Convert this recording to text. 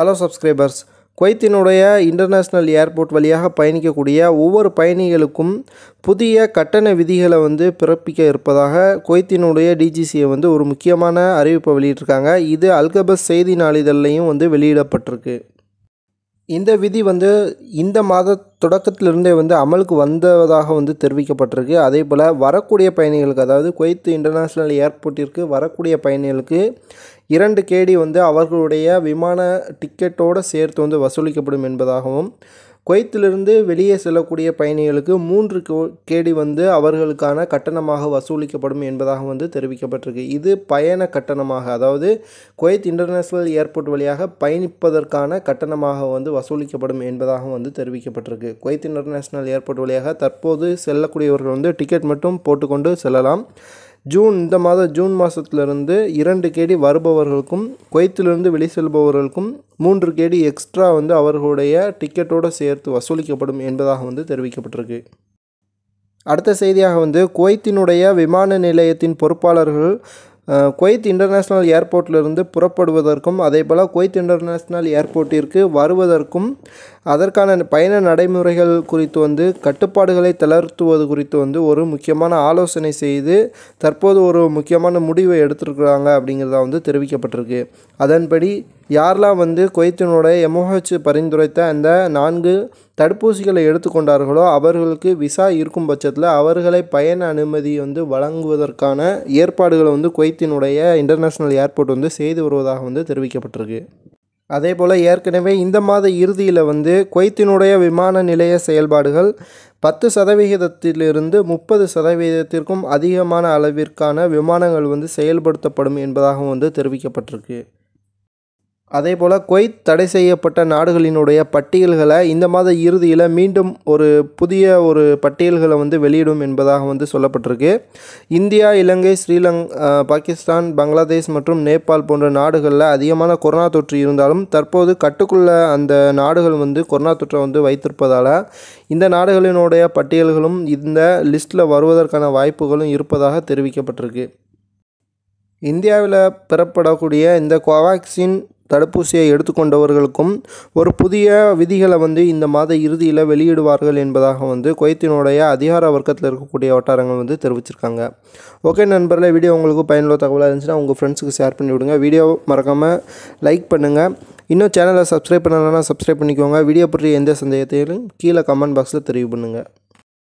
hello subscribers குவைத்தினுடைய international airport வழியாக பயணிக்கக்கூடிய ஒவ்வொரு பயணிகளுக்கும் புதிய கட்டண விதிகளை வந்து பிறப்பிக்க இருப்பதாக குவைத்தினுடைய டிஜிசியை வந்து ஒரு முக்கியமான அறிவிப்பை வெளியிட்டிருக்காங்க இது அல்கபஸ் செய்தி நாளிதழையும் வந்து வெளியிடப்பட்டிருக்கு இந்த விதி வந்து இந்த மாத தொடக்கத்திலிருந்தே வந்து அமலுக்கு வந்ததாக வந்து தெரிவிக்கப்பட்டிருக்கு அதே போல் வரக்கூடிய பயணிகளுக்கு அதாவது குவைத்து இன்டர்நேஷ்னல் ஏர்போர்ட்டிற்கு வரக்கூடிய பயணிகளுக்கு இரண்டு கேடி வந்து அவர்களுடைய விமான டிக்கெட்டோடு சேர்த்து வந்து வசூலிக்கப்படும் என்பதாகவும் குவைத்திலிருந்து வெளியே செல்லக்கூடிய பயணிகளுக்கு மூன்று கேடி வந்து அவர்களுக்கான கட்டணமாக வசூலிக்கப்படும் என்பதாக வந்து தெரிவிக்கப்பட்டிருக்கு இது பயண கட்டணமாக அதாவது குவைத் இன்டர்நேஷ்னல் ஏர்போர்ட் வழியாக பயணிப்பதற்கான கட்டணமாக வந்து வசூலிக்கப்படும் என்பதாக வந்து தெரிவிக்கப்பட்டிருக்கு குவைத் இன்டர்நேஷ்னல் ஏர்போர்ட் வழியாக தற்போது செல்லக்கூடியவர்கள் வந்து டிக்கெட் மட்டும் போட்டுக்கொண்டு செல்லலாம் ஜூன் இந்த மாத ஜூன் மாதத்துலேருந்து இரண்டு கேடி வருபவர்களுக்கும் குவைத்திலிருந்து வெளி செல்பவர்களுக்கும் மூன்று கேடி எக்ஸ்ட்ரா வந்து அவர்களுடைய டிக்கெட்டோடு சேர்த்து வசூலிக்கப்படும் என்பதாக வந்து தெரிவிக்கப்பட்டிருக்கு அடுத்த செய்தியாக வந்து குவைத்தினுடைய விமான நிலையத்தின் பொறுப்பாளர்கள் குவைத் இன்டர்நேஷ்னல் ஏர்போர்ட்டிலிருந்து புறப்படுவதற்கும் போல் குவைத் இன்டர்நேஷ்னல் ஏர்போர்ட்டிற்கு வருவதற்கும் அதற்கான பயண நடைமுறைகள் குறித்து வந்து கட்டுப்பாடுகளை தளர்த்துவது குறித்து வந்து ஒரு முக்கியமான ஆலோசனை செய்து தற்போது ஒரு முக்கியமான முடிவை எடுத்திருக்கிறாங்க அப்படிங்கிறதா வந்து தெரிவிக்கப்பட்டிருக்கு அதன்படி யாரெல்லாம் வந்து குவைத்தினுடைய எம்ஓஹெச் பரிந்துரைத்த அந்த நான்கு தடுப்பூசிகளை எடுத்துக்கொண்டார்களோ அவர்களுக்கு விசா இருக்கும் பட்சத்தில் அவர்களை பயண அனுமதி வந்து வழங்குவதற்கான ஏற்பாடுகளை வந்து குவைத்தினுடைய இன்டர்நேஷ்னல் ஏர்போர்ட் வந்து செய்து வருவதாக வந்து தெரிவிக்கப்பட்டிருக்கு அதே போல் ஏற்கனவே இந்த மாத இறுதியில் வந்து குவைத்தினுடைய விமான நிலைய செயல்பாடுகள் பத்து சதவிகிதத்திலிருந்து முப்பது சதவிகிதத்திற்கும் அதிகமான அளவிற்கான விமானங்கள் வந்து செயல்படுத்தப்படும் என்பதாகவும் வந்து தெரிவிக்கப்பட்டிருக்கு அதே போல் குவைத் தடை செய்யப்பட்ட நாடுகளினுடைய பட்டியல்களை இந்த மாத இறுதியில் மீண்டும் ஒரு புதிய ஒரு பட்டியல்களை வந்து வெளியிடும் என்பதாக வந்து சொல்லப்பட்டிருக்கு இந்தியா இலங்கை ஸ்ரீலங் பாகிஸ்தான் பங்களாதேஷ் மற்றும் நேபாள் போன்ற நாடுகளில் அதிகமான கொரோனா தொற்று இருந்தாலும் தற்போது கட்டுக்குள்ள அந்த நாடுகள் வந்து கொரோனா தொற்றை வந்து வைத்திருப்பதால் இந்த நாடுகளினுடைய பட்டியல்களும் இந்த லிஸ்ட்டில் வருவதற்கான வாய்ப்புகளும் இருப்பதாக தெரிவிக்கப்பட்டிருக்கு இந்தியாவில் பெறப்படக்கூடிய இந்த கோவாக்சின் தடுப்பூசியை எடுத்துக்கொண்டவர்களுக்கும் ஒரு புதிய விதிகளை வந்து இந்த மாத இறுதியில் வெளியிடுவார்கள் என்பதாக வந்து குவைத்தினுடைய அதிகார வர்க்கத்தில் இருக்கக்கூடிய வட்டாரங்கள் வந்து தெரிவிச்சிருக்காங்க ஓகே நண்பரில் வீடியோ உங்களுக்கு பயனுள்ள தகவலாக இருந்துச்சுன்னா உங்கள் ஃப்ரெண்ட்ஸுக்கு ஷேர் பண்ணி விடுங்க வீடியோ மறக்காமல் லைக் பண்ணுங்கள் இன்னும் சேனலை சப்ஸ்கிரைப் பண்ணலன்னா சப்ஸ்கிரைப் பண்ணிக்கோங்க வீடியோ பற்றி எந்த சந்தேகத்தையும் கீழே கமெண்ட் பாக்ஸில் தெரிவு பண்ணுங்கள்